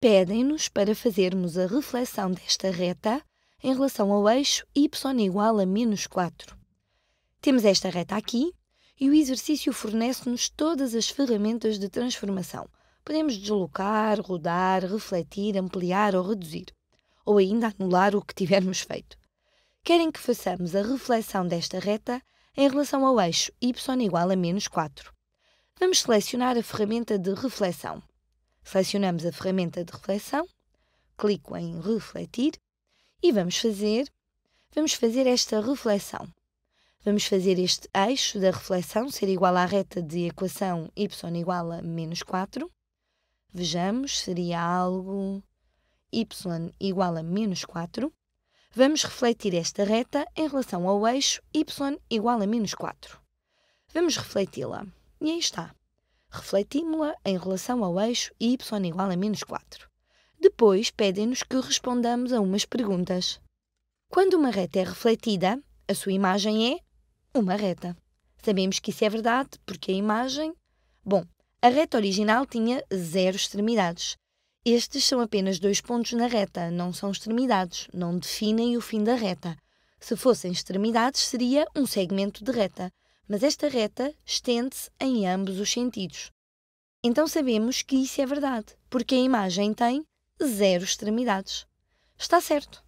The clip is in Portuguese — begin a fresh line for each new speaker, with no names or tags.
pedem-nos para fazermos a reflexão desta reta em relação ao eixo y igual a menos 4. Temos esta reta aqui e o exercício fornece-nos todas as ferramentas de transformação. Podemos deslocar, rodar, refletir, ampliar ou reduzir, ou ainda anular o que tivermos feito. Querem que façamos a reflexão desta reta em relação ao eixo y igual a menos 4. Vamos selecionar a ferramenta de reflexão. Selecionamos a ferramenta de reflexão, clico em refletir e vamos fazer, vamos fazer esta reflexão. Vamos fazer este eixo da reflexão ser igual à reta de equação y igual a menos 4. Vejamos, seria algo y igual a menos 4. Vamos refletir esta reta em relação ao eixo y igual a menos 4. Vamos refleti-la. E aí está. Refletimos-la em relação ao eixo y igual a menos 4. Depois pedem-nos que respondamos a umas perguntas. Quando uma reta é refletida, a sua imagem é uma reta. Sabemos que isso é verdade porque a imagem. Bom, a reta original tinha zero extremidades. Estes são apenas dois pontos na reta, não são extremidades, não definem o fim da reta. Se fossem extremidades, seria um segmento de reta mas esta reta estende-se em ambos os sentidos. Então sabemos que isso é verdade, porque a imagem tem zero extremidades. Está certo.